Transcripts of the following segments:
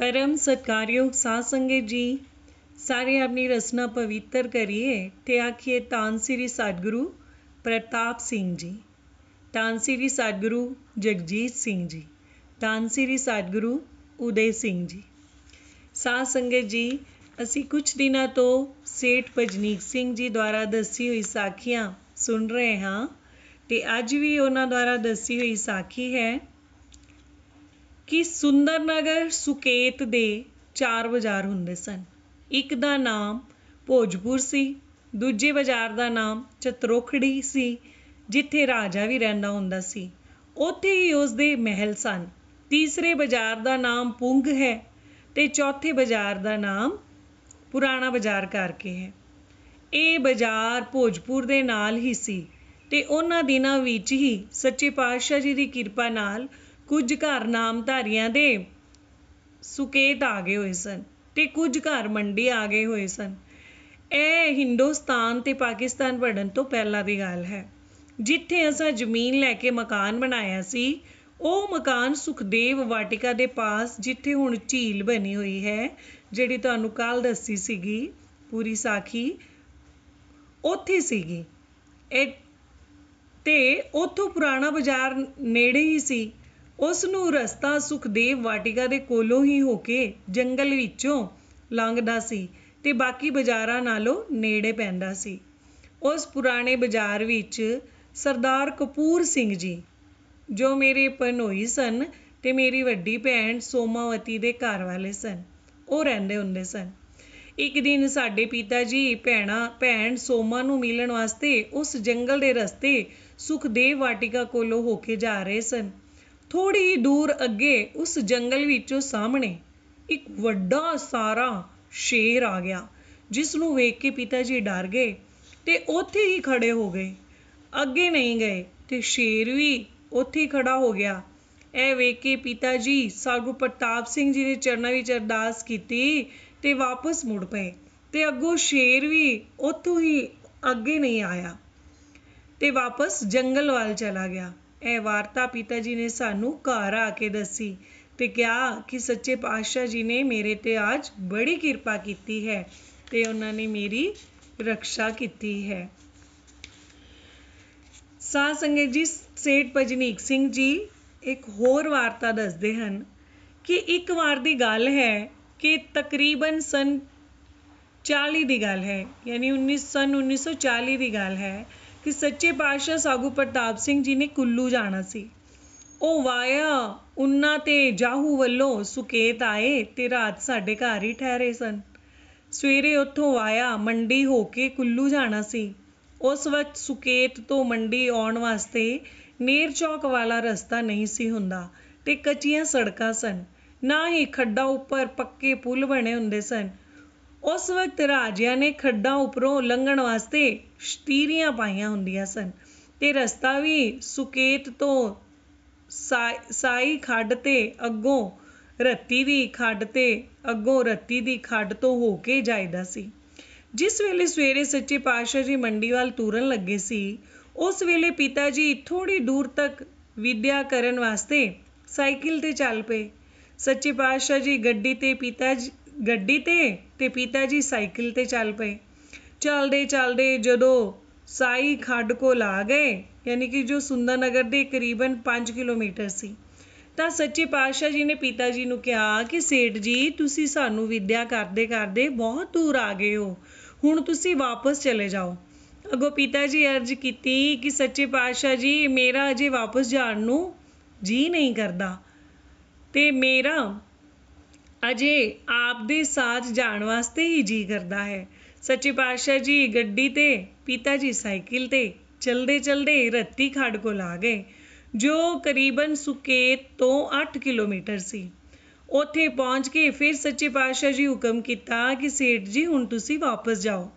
પરમ ਸਾਧ ਸੰਗਤ ਜੀ ਸਾਰੇ ਆਪਣੀ ਰਸਨਾ ਪਵਿੱਤਰ ਕਰੀਏ ਤੇ ਆਖੀਏ ਤਾਨਸੀਰੀ ਸਤਿਗੁਰੂ ਪ੍ਰਤਾਪ ਸਿੰਘ ਜੀ ਤਾਨਸੀਰੀ ਸਤਿਗੁਰੂ ਜਗਜੀਤ ਸਿੰਘ ਜੀ ਤਾਨਸੀਰੀ ਸਤਿਗੁਰੂ ਉਦੇ ਸਿੰਘ ਜੀ ਸਾਧ ਸੰਗਤ ਜੀ ਅਸੀਂ ਕੁਝ ਦਿਨਾਂ ਤੋਂ ਸੇਠ ਭਜਨੀਕ ਸਿੰਘ ਜੀ ਦੁਆਰਾ ਦੱਸੀ ਹੋਈ ਸਾਖੀਆਂ ਸੁਣ ਰਹੇ ਹਾਂ ਤੇ ਅੱਜ ਵੀ ਉਹਨਾਂ ਦੁਆਰਾ ਦੱਸੀ ਹੋਈ ਸਾਖੀ ਹੈ ਕਿ ਨਗਰ ਸੁਕੇਤ ਦੇ ਚਾਰ ਬਾਜ਼ਾਰ ਹੁੰਦੇ ਸਨ ਇੱਕ ਦਾ ਨਾਮ ਭੋਜਪੁਰ ਸੀ ਦੂਜੇ ਬਾਜ਼ਾਰ ਦਾ ਨਾਮ ਚਤਰੋਖੜੀ ਸੀ ਜਿੱਥੇ ਰਾਜਾ ਵੀ ਰਹਿੰਦਾ ਹੁੰਦਾ ਸੀ ਉੱਥੇ ਹੀ ਉਸ ਦੇ ਮਹਿਲ ਸਨ ਤੀਸਰੇ ਬਾਜ਼ਾਰ ਦਾ ਨਾਮ ਪੁੰਗ ਹੈ ਤੇ ਚੌਥੇ ਬਾਜ਼ਾਰ ਦਾ ਨਾਮ ਪੁਰਾਣਾ ਬਾਜ਼ਾਰ ਕਰਕੇ ਹੈ ਇਹ ਬਾਜ਼ਾਰ ਭੋਜਪੁਰ ਦੇ ਨਾਲ ਹੀ ਸੀ ਤੇ ਉਹਨਾਂ ਦਿਨਾਂ ਵਿੱਚ ਹੀ ਸੱਚੇ ਪਾਤਸ਼ਾਹ ਜੀ ਦੀ ਕਿਰਪਾ ਨਾਲ ਕੁਝ ਘਰ ਨਾਮਧਾਰੀਆਂ ਦੇ ਸੁਕੇਤ ਆ ਗਏ ਹੋਏ ਸਨ ਤੇ ਕੁਝ ਘਰ ਮੰਡੀ ਆ ਗਏ ਹੋਏ ਸਨ ਇਹ ਹਿੰਦੁਸਤਾਨ ਤੇ ਪਾਕਿਸਤਾਨ ਵੜਨ ਤੋਂ ਪਹਿਲਾਂ ਦੀ ਗੱਲ ਹੈ ਜਿੱਥੇ ਅਸਾਂ ਜ਼ਮੀਨ ਲੈ ਕੇ ਮਕਾਨ ਬਣਾਇਆ ਸੀ ਉਹ ਮਕਾਨ ਸੁਖਦੇਵ ਵਾਟਿਕਾ ਦੇ ਪਾਸ ਜਿੱਥੇ ਹੁਣ ਝੀਲ ਬਣੀ ਹੋਈ ਹੈ ਜਿਹੜੀ ਤੁਹਾਨੂੰ ਕੱਲ ਦੱਸੀ ਸੀਗੀ ਪੂਰੀ ਸਾਖੀ ਉੱਥੇ ਸੀਗੀ ਇਹ ਤੇ ਉਥੋਂ ਪੁਰਾਣਾ ਬਾਜ਼ਾਰ ਨੇੜੇ ਹੀ ਸੀ ਉਸ ਨੂੰ ਰਸਤਾ ਸੁਖਦੇਵ ਵਾਟਿਕਾ ਦੇ ਕੋਲੋਂ ਹੀ ਹੋ ਕੇ ਜੰਗਲ ਵਿੱਚੋਂ ਲੰਘਦਾ ਸੀ ਤੇ ਬਾਕੀ ਬਾਜ਼ਾਰਾਂ ਨਾਲੋਂ ਨੇੜੇ ਪੈਂਦਾ ਸੀ ਉਸ ਪੁਰਾਣੇ ਬਾਜ਼ਾਰ ਵਿੱਚ ਸਰਦਾਰ ਕਪੂਰ ਸਿੰਘ ਜੀ ਜੋ ਮੇਰੇ ਪਨੋਈ ਸਨ ਤੇ ਮੇਰੀ ਵੱਡੀ ਭੈਣ ਸੋਮਾਵਤੀ ਦੇ ਘਰ ਵਾਲੇ ਸਨ ਉਹ ਰਹਿੰਦੇ ਹੁੰਦੇ ਸਨ ਇੱਕ ਦਿਨ ਸਾਡੇ ਪਿਤਾ ਜੀ ਭੈਣਾ ਭੈਣ ਸੋਮਾ ਨੂੰ ਮਿਲਣ ਵਾਸਤੇ ਉਸ ਜੰਗਲ ਦੇ ਰਸਤੇ ਸੁਖਦੇਵ ਵਾਟਿਕਾ ਕੋਲੋਂ ਹੋ ਕੇ ਜਾ ਰਹੇ ਸਨ ਥੋੜੀ ਹੀ ਦੂਰ ਅੱਗੇ ਉਸ ਜੰਗਲ ਵਿੱਚੋਂ ਸਾਹਮਣੇ ਇੱਕ ਵੱਡਾ ਸਾਰਾ ਸ਼ੇਰ ਆ ਗਿਆ ਜਿਸ ਨੂੰ ਵੇਖ ਕੇ ਪਿਤਾ ਜੀ ਡਰ ਗਏ ਤੇ ਉੱਥੇ ਹੀ ਖੜੇ ਹੋ ਗਏ ਅੱਗੇ ਨਹੀਂ ਗਏ ਤੇ ਸ਼ੇਰ ਵੀ ਉੱਥੇ ਹੀ ਖੜਾ ਹੋ ਗਿਆ ਇਹ ਵੇਖ ਕੇ ਪਿਤਾ ਜੀ ਸਾਗੂ ਪ੍ਰਤਾਪ ਸਿੰਘ ਜੀ ਦੇ ਚਰਨਾਂ ਵਿੱਚ ਅਰਦਾਸ ਕੀਤੀ ਤੇ ਵਾਪਸ ਮੁੜ ਪਏ ਤੇ ਅੱਗੋਂ ਸ਼ੇਰ ਵੀ ਉੱਥੋਂ ਹੀ ਅੱਗੇ ਨਹੀਂ ਆਇਆ ਤੇ ਵਾਪਸ ਜੰਗਲ ਵੱਲ ਚਲਾ ਗਿਆ ਇਹ ਵਾਰਤਾ ਪਿਤਾ ਜੀ ਨੇ ਸਾਨੂੰ ਘਰ ਆ ਕੇ ਦੱਸੀ ਤੇ ਕਿਹਾ ਕਿ ਸੱਚੇ ਪਾਤਸ਼ਾਹ ਜੀ ਨੇ ਮੇਰੇ ਤੇ ਅੱਜ ਬੜੀ ਕਿਰਪਾ ਕੀਤੀ ਹੈ ਤੇ ਉਹਨਾਂ ਨੇ ਮੇਰੀ ਰੱਖਸ਼ਾ ਕੀਤੀ ਹੈ ਸਾਧ ਸੰਗਤ ਜੀ ਸੇਠ ਭਜਨੀਕ ਸਿੰਘ ਜੀ ਇੱਕ ਹੋਰ ਵਾਰਤਾ ਦੱਸਦੇ ਹਨ ਕਿ ਇੱਕ ਵਾਰ ਦੀ ਗੱਲ ਹੈ ਕਿ ਤਕਰੀਬਨ ਸਨ 40 ਦੀ ਗੱਲ ਹੈ ਯਾਨੀ 19 ਸਨ 1940 ਦੀ ਗੱਲ ਹੈ ਕਿ ਸੱਚੇ ਪਾਤਸ਼ਾਹ ਸਾਗੂ ਪ੍ਰਤਾਪ ਸਿੰਘ ਜੀ ਨੇ ਕੁੱਲੂ ਜਾਣਾ ਸੀ ਉਹ ਵਾਇਆ ਉਨ੍ਹਾਂ ਤੇ ਜਾਹੂ ਵੱਲੋਂ ਸੁਕੇਤ ਆਏ ਤੇ ਰਾਤ ਸਾਡੇ ਘਰ ਹੀ ਠਹਿਰੇ ਸਨ ਸਵੇਰੇ ਉੱਥੋਂ ਆਇਆ ਮੰਡੀ ਹੋ ਕੇ ਕੁੱਲੂ ਜਾਣਾ ਸੀ ਉਸ ਵਕਤ ਸੁਕੇਤ ਤੋਂ ਮੰਡੀ ਆਉਣ ਵਾਸਤੇ ਨੇਰ ਚੌਕ ਵਾਲਾ ਰਸਤਾ ਨਹੀਂ ਸੀ ਹੁੰਦਾ ਤੇ ਕੱਚੀਆਂ ਸੜਕਾਂ ਸਨ ਨਾ ਹੀ ਖੱਡਾ ਉੱਪਰ ਪੱਕੇ ਪੁਲ ਬਣੇ ਹੁੰਦੇ ਸਨ ਉਸ ਵਕਤ ਰਾਜਿਆਂ ਨੇ ਖੱਡਾਂ ਉੱਪਰੋਂ ਲੰਘਣ ਵਾਸਤੇ ਸ਼ਤੀਰੀਆਂ ਪਾਈਆਂ ਹੁੰਦੀਆਂ ਸਨ ਤੇ ਰਸਤਾ ਵੀ ਸੁਕੇਤ ਤੋਂ ਸਾਈ ਖੱਡ ਤੇ ਅੱਗੋਂ ਰੱਤੀ ਦੀ ਖੱਡ ਤੇ ਅੱਗੋਂ ਰੱਤੀ ਦੀ ਖੱਡ ਤੋਂ ਹੋ ਕੇ ਜਾਂਦਾ ਸੀ ਜਿਸ ਵੇਲੇ ਸਵੇਰੇ ਸੱਚੇ ਪਾਤਸ਼ਾਹ ਜੀ ਮੰਡੀ ਵੱਲ ਤੁਰਨ ਲੱਗੇ ਸੀ ਉਸ ਵੇਲੇ ਪਿਤਾ ਜੀ ਥੋੜੀ ਦੂਰ ਤੱਕ ਵਿਦਿਆ ਕਰਨ ਵਾਸਤੇ ਸਾਈਕਲ ਤੇ ਚੱਲ ਪਏ ਸੱਚੇ ਪਾਤਸ਼ਾਹ ਜੀ ਗੱਡੀ ਤੇ ਪਿਤਾ ਜੀ ਗੱਡੀ ਤੇ ਤੇ ਪਿਤਾ ਜੀ ਸਾਈਕਲ ਤੇ ਚੱਲ ਪਏ ਚੱਲਦੇ ਚੱਲਦੇ ਜਦੋਂ ਸਾਈ ਖੱਡ ਕੋਲ ਆ ਗਏ ਯਾਨੀ ਕਿ ਜੋ ਸੁੰਦਰ ਨਗਰ ਦੇ ਕਰੀਬਨ 5 ਕਿਲੋਮੀਟਰ ਸੀ ਤਾਂ ਸੱਚੇ ਪਾਤਸ਼ਾਹ ਜੀ ਨੇ ਪਿਤਾ ਜੀ ਨੂੰ ਕਿਹਾ ਕਿ ਸੇਠ ਜੀ ਤੁਸੀਂ ਸਾਨੂੰ ਵਿਦਿਆ ਕਰਦੇ ਕਰਦੇ ਬਹੁਤ ਦੂਰ ਆ ਗਏ ਹੋ ਹੁਣ ਤੁਸੀਂ ਵਾਪਸ ਚਲੇ ਜਾਓ ਅਗੋ ਪਿਤਾ ਜੀ ਅਰਜ਼ ਕੀਤੀ ਕਿ ਸੱਚੇ ਪਾਤਸ਼ਾਹ ਜੀ ਮੇਰਾ ਅਜੇ ਵਾਪਸ ਜਾਣ ਨੂੰ ਜੀ ਨਹੀਂ ਕਰਦਾ ਤੇ ਮੇਰਾ ਅਜੇ ਆਪਦੇ ਸਾਥ ਜਾਣ ਵਾਸਤੇ ਹੀ ਜੀ ਕਰਦਾ ਹੈ ਸੱਚੇ ਪਾਤਸ਼ਾਹ ਜੀ ਗੱਡੀ ਤੇ ਪਿਤਾ ਜੀ ਸਾਈਕਲ ਤੇ ਚਲਦੇ ਚਲਦੇ ਰੱਤੀ ਖੜ ਕੋਲ ਆ ਗਏ ਜੋ ਕਰੀਬਨ ਸੁਕੇਤ ਤੋਂ 8 ਕਿਲੋਮੀਟਰ ਸੀ ਉੱਥੇ ਪਹੁੰਚ ਕੇ ਫਿਰ ਸੱਚੇ ਪਾਤਸ਼ਾਹ ਜੀ ਹੁਕਮ ਕੀਤਾ ਕਿ ਸੇਠ ਜੀ ਹੁਣ ਤੁਸੀਂ ਵਾਪਸ ਜਾਓ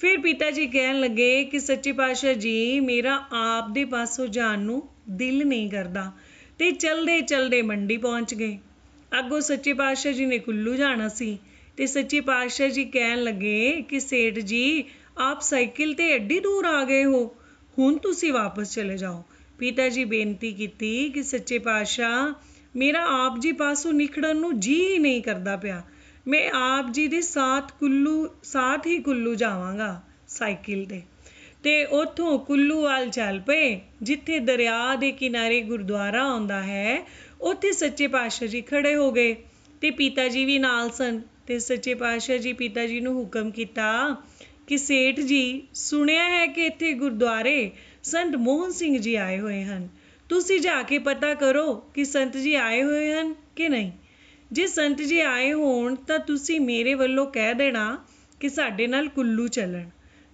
ਫਿਰ ਪਿਤਾ ਜੀ ਕਹਿਣ ਲੱਗੇ ਕਿ ਸੱਚੇ ਪਾਤਸ਼ਾਹ ਜੀ ਮੇਰਾ ਆਪ ਦੇ ਪਾਸੋਂ ਜਾਣ ਨੂੰ ਦਿਲ ਨਹੀਂ ਕਰਦਾ ਤੇ ਚਲਦੇ ਚਲਦੇ ਮੰਡੀ ਪਹੁੰਚ ਗਏ ਅੱਗੋਂ ਸੱਚੇ ਪਾਤਸ਼ਾਹ ਜੀ ਨੇ ਕੁੱਲੂ ਜਾਣਾ ਸੀ ਤੇ ਸੱਚੇ ਪਾਤਸ਼ਾਹ ਜੀ ਕਹਿਣ ਲੱਗੇ ਕਿ ਸੇਠ ਜੀ ਆਪ ਸਾਈਕਲ ਤੇ ਐਡੀ ਦੂਰ ਆ ਗਏ ਹੋ ਹੁਣ ਤੁਸੀਂ ਵਾਪਸ ਚਲੇ ਜਾਓ ਪਿਤਾ ਜੀ ਬੇਨਤੀ ਕੀਤੀ ਕਿ ਸੱਚੇ ਪਾਤਸ਼ਾਹ ਮੇਰਾ ਆਪ ਜੀ ਪਾਸੋਂ ਨਿਕੜਨ ਨੂੰ ਜੀ ਹੀ ਨਹੀਂ ਕਰਦਾ ਪਿਆ ਮੈਂ ਆਪ ਜੀ ਦੇ ਸਾਥ ਕੁੱਲੂ ਸਾਥ ਹੀ ਕੁੱਲੂ ਜਾਵਾਂਗਾ ਸਾਈਕਲ ਤੇ ਤੇ ਉਥੋਂ ਕੁੱਲੂ ਵੱਲ ਚੱਲ ਪਏ ਜਿੱਥੇ ਦਰਿਆ ਦੇ ਕਿਨਾਰੇ ਗੁਰਦੁਆਰਾ ਆਉਂਦਾ ਹੈ ਉੱਥੇ ਸੱਚੇ ਪਾਤਸ਼ਾਹ ਜੀ ਖੜੇ ਹੋ ਗਏ ਤੇ ਪਿਤਾ ਜੀ ਵੀ ਨਾਲ ਸਨ ਤੇ ਸੱਚੇ ਪਾਤਸ਼ਾਹ ਜੀ ਪਿਤਾ ਜੀ ਨੂੰ ਹੁਕਮ ਕੀਤਾ ਕਿ ਸੇਠ ਜੀ ਸੁਣਿਆ ਹੈ ਕਿ ਇੱਥੇ ਗੁਰਦੁਆਰੇ ਸੰਤ ਮੋਹਨ ਸਿੰਘ ਜੀ ਆਏ ਹੋਏ ਹਨ ਤੁਸੀਂ ਜਾ ਕੇ ਪਤਾ ਕਰੋ ਕਿ ਸੰਤ ਜੀ ਆਏ ਹੋਏ ਹਨ ਕਿ ਨਹੀਂ ਜੇ ਸੰਤ ਜੀ ਆਏ ਹੋਣ ਤਾਂ ਤੁਸੀਂ ਮੇਰੇ ਵੱਲੋਂ ਕਹਿ ਦੇਣਾ ਕਿ ਸਾਡੇ ਨਾਲ ਕੁੱਲੂ ਚੱਲਣ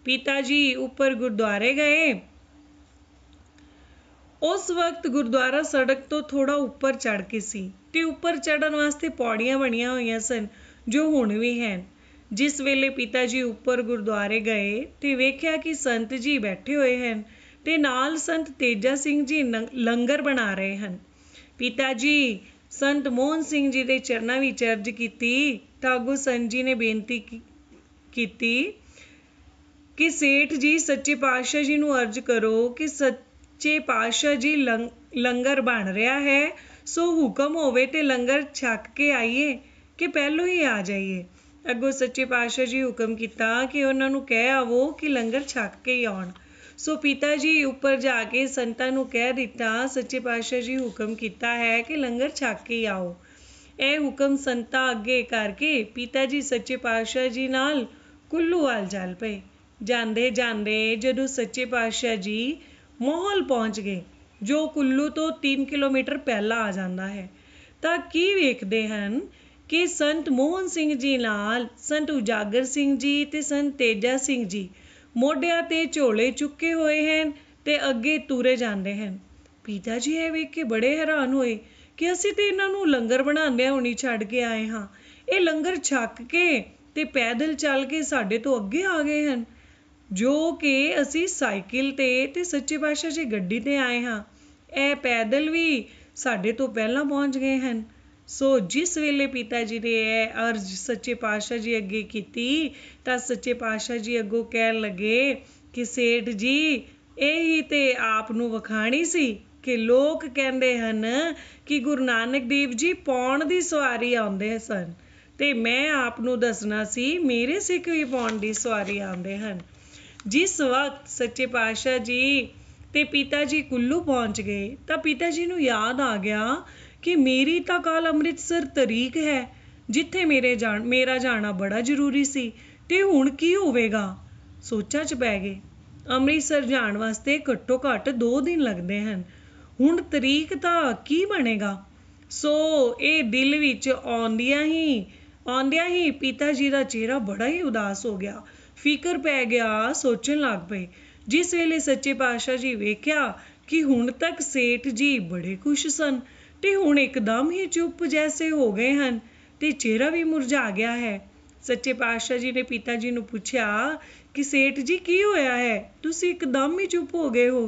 ਪਿਤਾ ਜੀ ਉੱਪਰ ਗੁਰਦੁਆਰੇ ਗਏ ਉਸ ਵਕਤ ਗੁਰਦੁਆਰਾ ਸੜਕ ਤੋਂ ਥੋੜਾ ਉੱਪਰ ਚੜ ਕੇ ਸੀ ਤੇ ਉੱਪਰ ਚੜਨ ਵਾਸਤੇ ਪੌੜੀਆਂ ਬਣੀਆਂ ਹੋਈਆਂ ਸਨ ਜੋ ਹੁਣ ਵੀ ਹਨ ਜਿਸ ਵੇਲੇ ਪਿਤਾ ਜੀ ਉੱਪਰ ਗੁਰਦੁਆਰੇ ਗਏ ਤੇ ਵੇਖਿਆ ਕਿ ਸੰਤ ਜੀ ਬੈਠੇ ਹੋਏ ਹਨ ਤੇ ਨਾਲ ਸੰਤ ਤੇਜਾ ਸਿੰਘ ਜੀ ਲੰਗਰ ਬਣਾ ਰਹੇ ਹਨ ਪਿਤਾ ਜੀ ਸੰਤ ਮੋਹਨ ਸਿੰਘ ਜੀ ਦੇ ਚਰਨਾਂ ਵਿੱਚ ਅਰਜ ਕੀਤੀ ਤਾਂ ਅਗੋ ਸੰਤ ਜੀ ਨੇ ਬੇਨਤੀ ਕੀਤੀ ਕਿ ਸੇਠ ਜੀ ਸੱਚੇ ਪਾਤਸ਼ਾਹ ਜੀ ਨੂੰ ਅਰਜ ਕਰੋ ਕਿ ਜੇ ਪਾਤਸ਼ਾਹ ਜੀ ਲੰਗਰ ਬਣ ਰਿਹਾ ਹੈ ਸੋ ਹੁਕਮ ਹੋਵੇ ਤੇ ਲੰਗਰ ਛਕ ਕੇ ਆਈਏ ਕਿ ਪਹਿਲੋਂ ਹੀ ਆ ਜਾਈਏ ਅੱਗੋਂ ਸੱਚੇ ਪਾਤਸ਼ਾਹ ਜੀ ਹੁਕਮ ਕੀਤਾ ਕਿ ਉਹਨਾਂ ਨੂੰ ਕਹਿ ਆਵੋ ਕਿ ਲੰਗਰ ਛਕ ਕੇ ਹੀ ਆਉਣ ਸੋ ਪਿਤਾ ਜੀ ਉੱਪਰ ਜਾ ਕੇ ਸੰਤਾਂ ਨੂੰ ਕਹਿ ਦਿੱਤਾ ਸੱਚੇ ਪਾਤਸ਼ਾਹ ਜੀ ਹੁਕਮ ਕੀਤਾ ਹੈ ਕਿ ਲੰਗਰ ਛਕ ਕੇ ਆਓ ਇਹ ਹੁਕਮ ਸੰਤਾਂ ਅੱਗੇ ਕਰਕੇ ਪਿਤਾ ਜੀ ਸੱਚੇ ਪਾਤਸ਼ਾਹ ਜੀ ਨਾਲ ਕੁੱਲੂ ਵੱਲ ਚੱਲ ਪਏ ਜਾਂਦੇ ਜਾਂਦੇ ਜਦੋਂ ਸੱਚੇ ਪਾਤਸ਼ਾਹ ਜੀ ਮੋਹਲ ਪਹੁੰਚ ਗਏ ਜੋ ਕੁੱਲੂ ਤੋਂ 3 ਕਿਲੋਮੀਟਰ ਪਹਿਲਾਂ ਆ ਜਾਂਦਾ ਹੈ ਤਾਂ ਕੀ ਵੇਖਦੇ ਹਨ ਕਿ ਸੰਤ ਮੋਹਨ ਸਿੰਘ ਜੀ ਨਾਲ ਸੰਤ ਉਜਾਗਰ ਸਿੰਘ ਜੀ ਤੇ ਸੰਤ ਤੇਜਾ ਸਿੰਘ ਜੀ ਮੋਢਿਆਂ ਤੇ ਝੋਲੇ ਚੁੱਕੇ ਹੋਏ ਹਨ ਤੇ ਅੱਗੇ ਤੁਰੇ ਜਾਂਦੇ ਹਨ ਪਿਤਾ ਜੀ ਇਹ ਵੇਖ ਕੇ ਬੜੇ ਹੈਰਾਨ ਹੋਏ ਕਿ ਅਸੀਂ ਤੇ ਇਹਨਾਂ ਨੂੰ ਲੰਗਰ ਬਣਾਉਂਦੇ ਹੁਣੀ ਛੱਡ ਕੇ ਆਏ ਹਾਂ ਇਹ ਲੰਗਰ ਛੱਕ ਕੇ ਤੇ ਪੈਦਲ ਚੱਲ ਕੇ ਸਾਡੇ ਤੋਂ ਅੱਗੇ ਆ ਗਏ ਹਨ ਜੋ ਕਿ ਅਸੀਂ ਸਾਈਕਲ ਤੇ ਤੇ ਸੱਚੇ ਪਾਤਸ਼ਾਹ ਜੀ ਗੱਡੀ ਤੇ ਆਏ ਹਾਂ ਇਹ ਪੈਦਲ ਵੀ ਸਾਡੇ ਤੋਂ ਪਹਿਲਾਂ ਪਹੁੰਚ ਗਏ ਹਨ ਸੋ ਜਿਸ ਵੇਲੇ ਪਿਤਾ ਜੀ ਨੇ ਇਹ ਅਰਜ਼ ਸੱਚੇ ਪਾਤਸ਼ਾਹ ਜੀ ਅੱਗੇ ਕੀਤੀ ਤਾਂ ਸੱਚੇ ਪਾਤਸ਼ਾਹ ਜੀ ਅੱਗੋਂ ਕਹਿਣ ਲੱਗੇ ਕਿ ਸੇਠ ਜੀ ਇਹ ਹੀ ਤੇ ਆਪ ਨੂੰ ਵਖਾਣੀ ਸੀ ਕਿ ਲੋਕ ਕਹਿੰਦੇ ਹਨ ਕਿ ਗੁਰੂ ਨਾਨਕ ਦੇਵ ਜੀ ਪੌਣ ਦੀ ਸਵਾਰੀ ਆਉਂਦੇ ਸਨ ਤੇ ਮੈਂ ਆਪ ਨੂੰ ਦੱਸਣਾ ਸੀ ਮੇਰੇ ਸਿੱਖ ਵੀ ਪੌਣ ਦੀ ਸਵਾਰੀ ਆਉਂਦੇ ਹਨ ਜਿਸ ਵਕਤ ਸੱਚੇ ਪਾਤਸ਼ਾਹ ਜੀ ਤੇ ਪਿਤਾ ਜੀ ਕੁੱਲੂ ਪਹੁੰਚ ਗਏ ਤਾਂ ਪਿਤਾ ਜੀ ਨੂੰ ਯਾਦ ਆ ਗਿਆ ਕਿ ਮੇਰੀ ਤਾਂ ਕੱਲ ਅੰਮ੍ਰਿਤਸਰ ਤਰੀਕ ਹੈ ਜਿੱਥੇ ਮੇਰੇ ਜਾਣ ਮੇਰਾ ਜਾਣਾ ਬੜਾ ਜ਼ਰੂਰੀ ਸੀ ਤੇ ਹੁਣ ਕੀ ਹੋਵੇਗਾ ਸੋਚਾਂ 'ਚ ਪੈ ਗਏ ਅੰਮ੍ਰਿਤਸਰ ਜਾਣ ਵਾਸਤੇ ਘੱਟੋ ਘੱਟ 2 ਦਿਨ ਲੱਗਦੇ ਹਨ ਹੁਣ ਤਰੀਕ ਤਾਂ ਕੀ ਬਣੇਗਾ ਸੋ ਇਹ ਦਿਲ ਵਿੱਚ ਆਉਂਦਿਆਂ ਹੀ ਆਉਂਦਿਆਂ ਹੀ ਪਿਤਾ ਜੀ ਦਾ ਚਿਹਰਾ ਬੜਾ ਹੀ ਉਦਾਸ ਹੋ ਗਿਆ ਫਿਕਰ ਪੈ ਗਿਆ ਸੋਚਣ ਲੱਗ ਪਏ ਜਿਸ ਵੇਲੇ ਸੱਚੇ ਪਾਤਸ਼ਾਹ ਜੀ ਵੇਖਿਆ ਕਿ ਹੁਣ ਤੱਕ ਸੇਠ ਜੀ ਬੜੇ ਖੁਸ਼ ਸਨ ਤੇ ਹੁਣ ਇੱਕਦਮ ਹੀ ਚੁੱਪ ਜੈਸੇ ਹੋ ਗਏ ਹਨ ਤੇ ਚਿਹਰਾ ਵੀ ਮੁਰਝਾ ਗਿਆ ਹੈ ਸੱਚੇ ਪਾਤਸ਼ਾਹ ਜੀ ਨੇ ਪਿਤਾ ਜੀ ਨੂੰ ਪੁੱਛਿਆ ਕਿ ਸੇਠ ਜੀ ਕੀ ਹੋਇਆ ਹੈ ਤੁਸੀਂ ਇੱਕਦਮ ਹੀ ਚੁੱਪ ਹੋ ਗਏ ਹੋ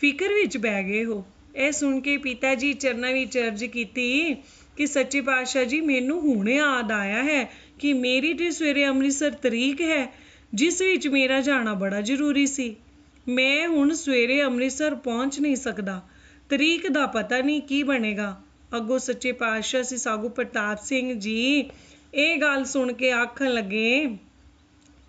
ਫਿਕਰ ਵਿੱਚ ਪੈ ਗਏ ਹੋ ਇਹ ਸੁਣ ਕੇ ਪਿਤਾ ਜੀ ਚਰਨਾਂ ਵਿੱਚ ਅਰਜ ਕੀਤੀ ਕਿ ਸੱਚੇ ਪਾਤਸ਼ਾਹ ਜੀ ਮੈਨੂੰ ਹੁਣੇ ਆਦ ਆਇਆ ਹੈ ਕਿ ਮੇਰੀ ਤੇ ਸਵੇਰੇ ਅੰਮ੍ਰਿਤਸਰ ਤਰੀਕ ਹੈ ਜਿਸ ਵਿੱਚ ਮੇਰਾ ਜਾਣਾ ਬੜਾ ਜ਼ਰੂਰੀ ਸੀ ਮੈਂ ਹੁਣ ਸਵੇਰੇ ਅੰਮ੍ਰਿਤਸਰ ਪਹੁੰਚ ਨਹੀਂ ਸਕਦਾ ਤਰੀਕ ਦਾ ਪਤਾ ਨਹੀਂ ਕੀ ਬਣੇਗਾ ਅੱਗੋਂ ਸੱਚੇ ਪਾਤਸ਼ਾਹ ਸੀ ਸਾਗੂ ਪ੍ਰਤਾਪ ਸਿੰਘ ਜੀ ਇਹ ਗੱਲ ਸੁਣ ਕੇ ਆਖਣ ਲੱਗੇ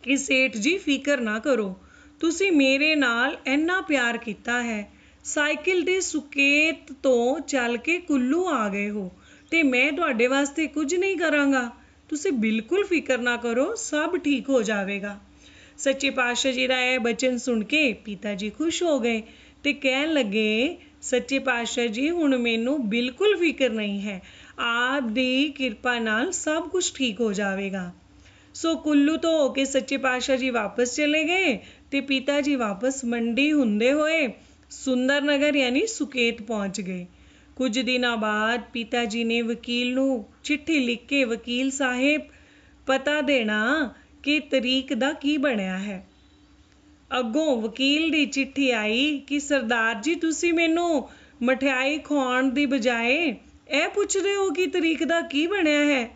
ਕਿ ਸੇਠ ਜੀ ਫਿਕਰ ਨਾ ਕਰੋ ਤੁਸੀਂ ਮੇਰੇ ਨਾਲ ਇੰਨਾ ਪਿਆਰ ਕੀਤਾ ਹੈ ਸਾਈਕਲ ਦੇ ਸੁਕੇਤ ਤੋਂ ਚੱਲ ਕੇ ਕੁੱਲੂ ਆ ਗਏ ਹੋ ਤੇ ਮੈਂ ਤੁਹਾਡੇ ਵਾਸਤੇ ਕੁਝ ਨਹੀਂ ਕਰਾਂਗਾ ਤੁਸੀਂ ਬਿਲਕੁਲ ਫਿਕਰ ਨਾ ਕਰੋ ਸਭ ਠੀਕ ਹੋ ਜਾਵੇਗਾ ਸੱਚੇ ਪਾਤਸ਼ਾਹ ਜੀ ਦਾ ਇਹ ਬਚਨ ਸੁਣ ਕੇ ਪਿਤਾ ਜੀ ਖੁਸ਼ ਹੋ ਗਏ ਤੇ ਕਹਿਣ ਲੱਗੇ ਸੱਚੇ ਪਾਤਸ਼ਾਹ ਜੀ ਹੁਣ ਮੈਨੂੰ ਬਿਲਕੁਲ ਫਿਕਰ ਨਹੀਂ ਹੈ ਆਪ ਦੀ ਕਿਰਪਾ ਨਾਲ ਸਭ ਕੁਝ ਠੀਕ ਹੋ ਜਾਵੇਗਾ ਸੋ ਕੁੱਲੂ ਤੋਂ ਹੋ ਕੇ ਸੱਚੇ ਪਾਤਸ਼ਾਹ ਜੀ ਵਾਪਸ ਚਲੇ ਗਏ ਤੇ ਪਿਤਾ ਜੀ ਵਾਪਸ ਮੰਡੀ ਹੁੰਦੇ ਹੋਏ ਸੁੰਦਰ ਨਗਰ ਯਾਨੀ ਸੁਕੇਤ ਪਹੁੰਚ ਗਏ ਕੁਝ ਦਿਨਾਂ ਬਾਅਦ ਪਿਤਾ ਜੀ ਨੇ ਵਕੀਲ ਨੂੰ ਚਿੱਠੀ ਲਿਖ ਕੇ ਵਕੀਲ ਸਾਹਿਬ ਪਤਾ ਦੇਣਾ ਕਿ ਤਰੀਕ ਦਾ ਕੀ ਬਣਿਆ ਹੈ ਅੱਗੋਂ ਵਕੀਲ ਦੀ ਚਿੱਠੀ ਆਈ ਕਿ ਸਰਦਾਰ ਜੀ ਤੁਸੀਂ ਮੈਨੂੰ ਮਠਿਆਈ ਖਵਾਉਣ ਦੀ ਬਜਾਏ ਇਹ ਪੁੱਛਦੇ ਹੋ ਕਿ ਤਰੀਕ ਦਾ ਕੀ ਬਣਿਆ ਹੈ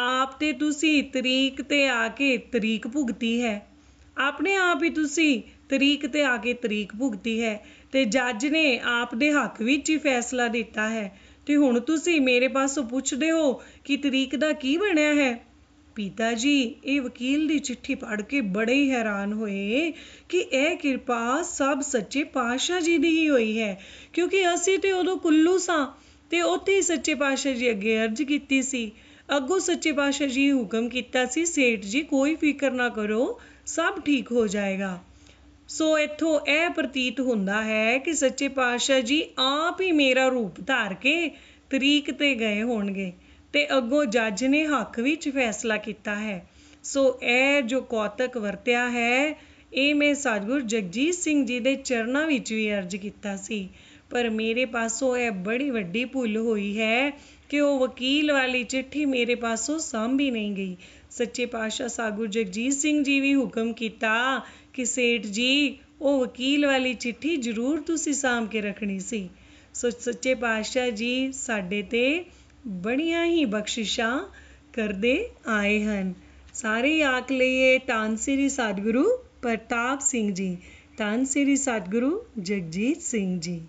ਆਪ ਤੇ ਤੁਸੀਂ ਤਰੀਕ ਤੇ ਆ ਕੇ ਤਰੀਕ ਭੁਗਤੀ ਹੈ ਆਪਣੇ ਆਪ ਹੀ ਤੁਸੀਂ ਤਰੀਕ ਤੇ ਆ ਕੇ ਤਰੀਕ ਭੁਗਤੀ ਹੈ ਤੇ ਜੱਜ ਨੇ ਆਪ ਦੇ ਹੱਕ ਵਿੱਚ ਹੀ ਫੈਸਲਾ ਦਿੱਤਾ ਹੈ ਤੇ ਹੁਣ ਤੁਸੀਂ ਮੇਰੇ ਪਾਸੋਂ ਪੁੱਛਦੇ ਹੋ ਕਿ ਤਰੀਕ ਦਾ ਕੀ ਬਣਿਆ ਹੈ ਪਿਤਾ ਜੀ ਇਹ ਵਕੀਲ ਦੀ ਚਿੱਠੀ ਪੜ੍ਹ ਕੇ ਬੜੇ ਹੀ ਹੈਰਾਨ ਹੋਏ ਕਿ ਇਹ ਕਿਰਪਾ ਸਭ ਸੱਚੇ ਪਾਤਸ਼ਾਹ ਜੀ ਦੀ ਹੀ ਹੋਈ ਹੈ ਕਿਉਂਕਿ ਅਸੀਂ ਤੇ ਉਦੋਂ ਕੁੱਲੂ ਸਾਂ ਤੇ ਉੱਥੇ ਹੀ ਸੱਚੇ ਪਾਤਸ਼ਾਹ ਜੀ ਅੱਗੇ ਅਰਜ਼ ਕੀਤੀ ਸੀ ਅੱਗੋਂ ਸੱਚੇ ਪਾਤਸ਼ਾਹ ਜੀ ਹੁਕਮ ਕੀਤਾ ਸੀ ਸੇਠ ਜੀ ਕੋਈ ਫਿਕਰ ਨਾ ਕਰੋ ਸਭ ਠੀਕ ਹੋ ਜਾਏਗਾ ਸੋ ਇੱਥੋਂ ਇਹ ਪ੍ਰਤੀਤ ਹੁੰਦਾ ਹੈ ਕਿ ਸੱਚੇ ਪਾਤਸ਼ਾਹ ਜੀ ਆਪ ਹੀ ਮੇਰਾ ਰੂਪ ਧਾਰ ਕੇ ਤਰੀਕ ਤੇ ਗਏ ਹੋਣਗੇ ਤੇ ਅੱਗੋਂ ਜੱਜ ਨੇ ਹੱਕ ਵਿੱਚ ਫੈਸਲਾ ਕੀਤਾ ਹੈ ਸੋ ਇਹ ਜੋ ਕੌਤਕ ਵਰਤਿਆ ਹੈ ਇਹ ਮੈਂ ਸਤਿਗੁਰ ਜਗਜੀਤ ਸਿੰਘ ਜੀ ਦੇ ਚਰਨਾਂ ਵਿੱਚ ਵੀ ਅਰਜ ਕੀਤਾ ਸੀ ਪਰ ਮੇਰੇ ਪਾਸੋਂ ਇਹ ਬੜੀ ਵੱਡੀ ਭੁੱਲ ਹੋਈ ਹੈ ਕਿ ਉਹ ਵਕੀਲ ਵਾਲੀ ਚਿੱਠੀ ਮੇਰੇ ਪਾਸੋਂ ਸਾਂਭੀ ਨਹੀਂ ਗਈ ਸੱਚੇ ਪਾਤਸ਼ਾਹ ਸਾਗੁਰ ਜਗਜੀਤ ਸਿੰਘ ਜੀ ਵੀ ਹੁਕਮ ਕੀਤਾ ਕਿ ਸੇਠ ਜੀ ਉਹ ਵਕੀਲ ਵਾਲੀ ਚਿੱਠੀ ਜ਼ਰੂਰ ਤੁਸੀਂ ਸਾਂਭ ਕੇ ਰੱਖਣੀ ਸੀ ਸੋ ਸੱਚੇ ਪਾਤਸ਼ਾਹ ਜੀ ਸਾਡੇ ਤੇ ਬੜੀਆਂ ਹੀ ਬਖਸ਼ਿਸ਼ਾਂ ਕਰਦੇ ਆਏ ਹਨ ਸਾਰੇ ਆਖ ਲਈਏ ਤਾਂ ਸ੍ਰੀ ਸਤਿਗੁਰੂ ਪ੍ਰਤਾਪ ਸਿੰਘ ਜੀ ਤਾਂ ਸ੍ਰੀ ਸਤਿਗੁਰੂ ਜਗਜੀਤ ਸਿੰਘ ਜੀ